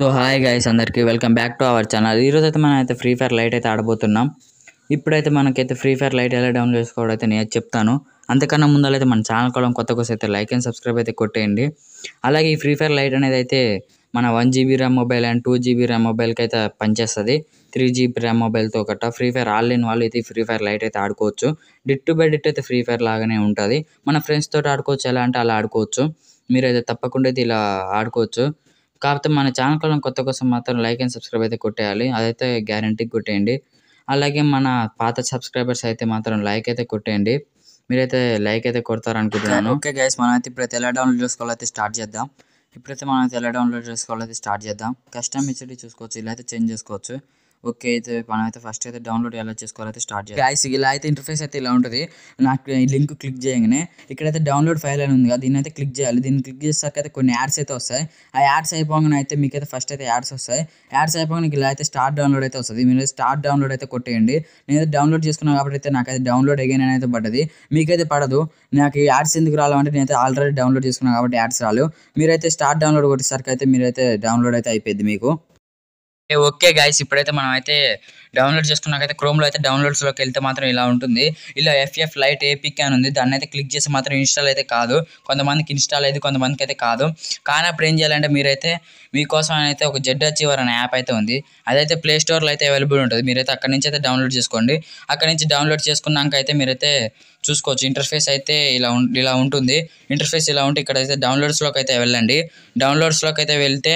so hi guys అందరికీ welcome back to our channel ఈరోజు అయితే మనం అయితే ఫ్రీ ఫైర్ లైట్ అయితే ఆడబోతున్నాం ఇప్పుడైతే మనకైతే ఫ్రీ ఫైర్ లైట్ ఎలా డౌన్ చేసుకోవడం అయితే నేను చెప్తాను అంతకన్నా ముందరైతే మన ఛానల్ కూడా కొత్త కోసం అయితే లైక్ అండ్ సబ్స్క్రైబ్ అయితే కొట్టేయండి అలాగే ఈ ఫ్రీ ఫైర్ లైట్ అనేది అయితే మన one GB RAM mobile and two GB RAM మొబైల్కి అయితే పనిచేస్తుంది త్రీ జీబీ ర్యామ్ మొబైల్తో గట్ట ఫ్రీ ఫైర్ ఆన్లైన్ వాళ్ళు అయితే ఫ్రీ ఫైర్ లైట్ అయితే ఆడుకోవచ్చు డిట్ టు బై డిట్ అయితే ఫ్రీ ఫైర్ లాగానే ఉంటుంది మన ఫ్రెండ్స్ తోటి ఆడుకోవచ్చు ఎలా అంటే అలా ఆడుకోవచ్చు మీరు అయితే తప్పకుండా అయితే ఇలా ఆడుకోవచ్చు కాకపోతే మన ఛానల్ కోసం కొత్త కోసం మాత్రం లైక్ అండ్ సబ్స్క్రైబ్ అయితే కొట్టేయాలి అదైతే గ్యారంటీ కొట్టేయండి అలాగే మన పాత సబ్స్క్రైబర్స్ అయితే మాత్రం లైక్ అయితే కొట్టేయండి మీరైతే లైక్ అయితే కొడతారనుకుంటున్నాను ఓకే గైస్ మనమైతే ఇప్పుడైతే ఎలా డౌన్లోడ్ చేసుకోవాలైతే స్టార్ట్ చేద్దాం ఇప్పుడైతే అయితే ఎలా డౌన్లోడ్ చేసుకోవాలైతే స్టార్ట్ చేద్దాం కస్టమ్ ఇచ్చేది చూసుకోవచ్చు ఇలా అయితే చేంజ్ చేసుకోవచ్చు ఓకే అయితే మనం అయితే ఫస్ట్ అయితే డౌన్లోడ్ ఎలా చేసుకోవాలైతే స్టార్ట్ చేయాలి ఇలా అయితే ఇంటర్ఫేస్ అయితే ఇలా ఉంటుంది నాకు లింక్ క్లిక్ చేయగానే ఇక్కడైతే డౌన్లోడ్ ఫైల్ అని ఉంది కదా దీన్ని అయితే క్లిక్ చేయాలి దీన్ని క్లిక్ చేసాక అయితే కొన్ని యాడ్స్ అయితే వస్తాయి ఆ యాడ్స్ అయిపోగానే అయితే మీకు అయితే ఫస్ట్ అయితే యాడ్స్ వస్తాయి యాడ్స్ అయిపోగానే ఇలా అయితే స్టార్ట్ డౌన్లోడ్ అయితే వస్తుంది మీరు స్టార్ట్ డౌన్లోడ్ అయితే కొట్టేయండి నేను డౌన్లోడ్ చేసుకున్నాను కాబట్టి అయితే నాకైతే డౌన్లోడ్ అయ్యాను అని అయితే పడ్డది మీకైతే పడదు నాకు యాడ్స్ ఎందుకు రావాలంటే నేనైతే ఆల్రెడీ డౌన్లోడ్ చేసుకున్నాను కాబట్టి యాడ్స్ రాలేదు మీరైతే స్టార్ట్ డౌన్లోడ్ కొట్టేసరికి అయితే మీరైతే డౌన్లోడ్ అయితే అయిపోయింది మీకు ఓకే గాయస్ ఇప్పుడైతే మనం అయితే డౌన్లోడ్ చేసుకున్నాకైతే క్రోమ్లో అయితే డౌన్లోడ్స్లోకి వెళ్తే మాత్రం ఇలా ఉంటుంది ఇలా ఎఫ్ఎఫ్ లైట్ ఏపీకే అని ఉంది దాన్ని అయితే క్లిక్ చేసి మాత్రం ఇన్స్టాల్ అయితే కాదు కొంతమందికి ఇన్స్టాల్ అయితే కొంతమందికి అయితే కాదు కానీ అప్పుడు ఏం చేయాలంటే మీరైతే మీకోసం అయితే ఒక జెడ్ అచీవర్ అనే యాప్ అయితే ఉంది అదైతే ప్లే స్టోర్లో అయితే అవైలబుల్ ఉంటుంది మీరైతే అక్కడ నుంచి అయితే డౌన్లోడ్ చేసుకోండి అక్కడ నుంచి డౌన్లోడ్ చేసుకున్నాకైతే మీరైతే చూసుకోవచ్చు ఇంటర్ఫేస్ అయితే ఇలా ఇలా ఉంటుంది ఇంటర్ఫేస్ ఇలా ఉంటే ఇక్కడైతే డౌన్లోడ్స్లోకి అయితే వెళ్ళండి డౌన్లోడ్స్లోకి అయితే వెళ్తే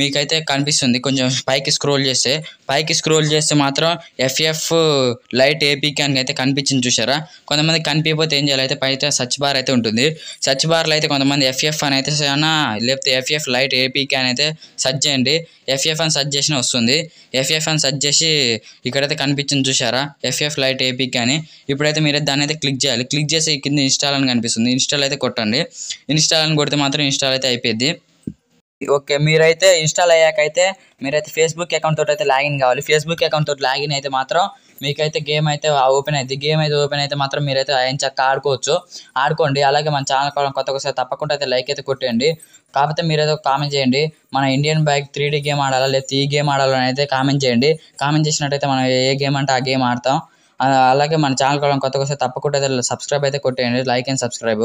మీకైతే కనిపిస్తుంది కొంచెం పైకి స్క్రోల్ చేస్తే పైకి స్క్రోల్ చేస్తే మాత్రం ఎఫ్ఎఫ్ లైట్ ఏపీకి అని అయితే కనిపించింది చూసారా కొంతమంది కనిపించిపోతే ఏం చేయాలి అయితే పైతే సచ్ బార్ అయితే ఉంటుంది సచ్ బార్లో అయితే కొంతమంది ఎఫ్ఎఫ్ అని అయితే లేకపోతే ఎఫ్ఎఫ్ లైట్ ఏపీకి అని అయితే సర్చ్ చేయండి ఎఫ్ఎఫ్ అని సర్చ్ చేసిన వస్తుంది ఎఫ్ఎఫ్ అని సర్చ్ చేసి ఇక్కడైతే కనిపించింది చూసారా ఎఫ్ఎఫ్ లైట్ ఏపీకి అని ఇప్పుడైతే మీరు దాన్ని అయితే క్లిక్ క్లిక్ చేయాలి క్లిక్ చేసి కింద ఇన్స్టాల్ అని కనిపిస్తుంది ఇన్స్టాల్ అయితే కొట్టండి ఇన్స్టాల్ అని కొడితే మాత్రం ఇన్స్టాల్ అయితే అయిపోయింది ఓకే మీరైతే ఇన్స్టాల్ అయ్యాక అయితే మీరైతే ఫేస్బుక్ అకౌంట్ తోటి అయితే లాగిన్ కావాలి ఫేస్బుక్ అకౌంట్ తోటి లాగిన్ అయితే మాత్రం మీకైతే గేమ్ అయితే ఓపెన్ అయితే గేమ్ అయితే ఓపెన్ అయితే మాత్రం మీరైతే చక్క ఆడుకోవచ్చు ఆడుకోండి అలాగే మన ఛానల్ కూడా కొత్త ఒకసారి తప్పకుండా అయితే లైక్ అయితే కొట్టేయండి కాకపోతే మీరైతే కామెంట్ చేయండి మన ఇండియన్ బైక్ త్రీ గేమ్ ఆడాలా లేకపోతే ఈ గేమ్ ఆడాలని అయితే కామెంట్ చేయండి కామెంట్ చేసినట్టయితే మనం ఏ గేమ్ అంటే ఆ గేమ్ ఆడతాం అలాగే మన ఛానల్ కూడా కొత్తగా వస్తే తప్పకుండా సబ్స్క్రైబ్ అయితే కొట్టేయండి లైక్ అండ్ సబ్స్క్రైబ్